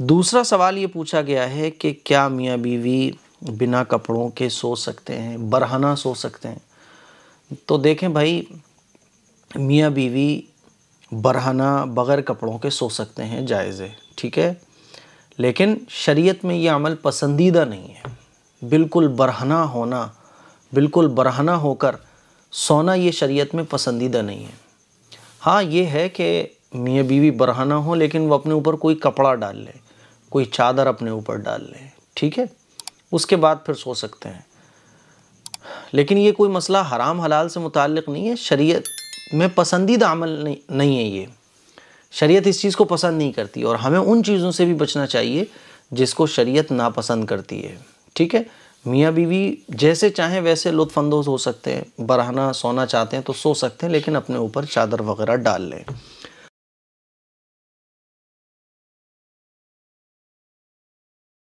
दूसरा सवाल ये पूछा गया है कि क्या मियाँ बीवी बिना कपड़ों के सो सकते हैं बरहना सो सकते हैं तो देखें भाई मियाँ बीवी बरहना बग़ैर कपड़ों के सो सकते हैं जायज़ है ठीक है लेकिन शरीयत में ये अमल पसंदीदा नहीं है बिल्कुल बरहना होना बिल्कुल बरहना होकर सोना ये शरीयत में पसंदीदा नहीं है हाँ ये है कि मियाँ बीवी बरहना हो लेकिन वो अपने ऊपर कोई कपड़ा डाल लें कोई चादर अपने ऊपर डाल लें ठीक है उसके बाद फिर सो सकते हैं लेकिन ये कोई मसला हराम हलाल से मुतक़ नहीं है शरीयत में पसंदीदा अमल नहीं नहीं है ये शरीयत इस चीज़ को पसंद नहीं करती और हमें उन चीज़ों से भी बचना चाहिए जिसको शरीयत नापसंद करती है ठीक है मियाँ बीवी जैसे चाहें वैसे लुत्फानंदोज़ हो सकते हैं बरहना सोना चाहते हैं तो सो सकते हैं लेकिन अपने ऊपर चादर वगैरह डाल लें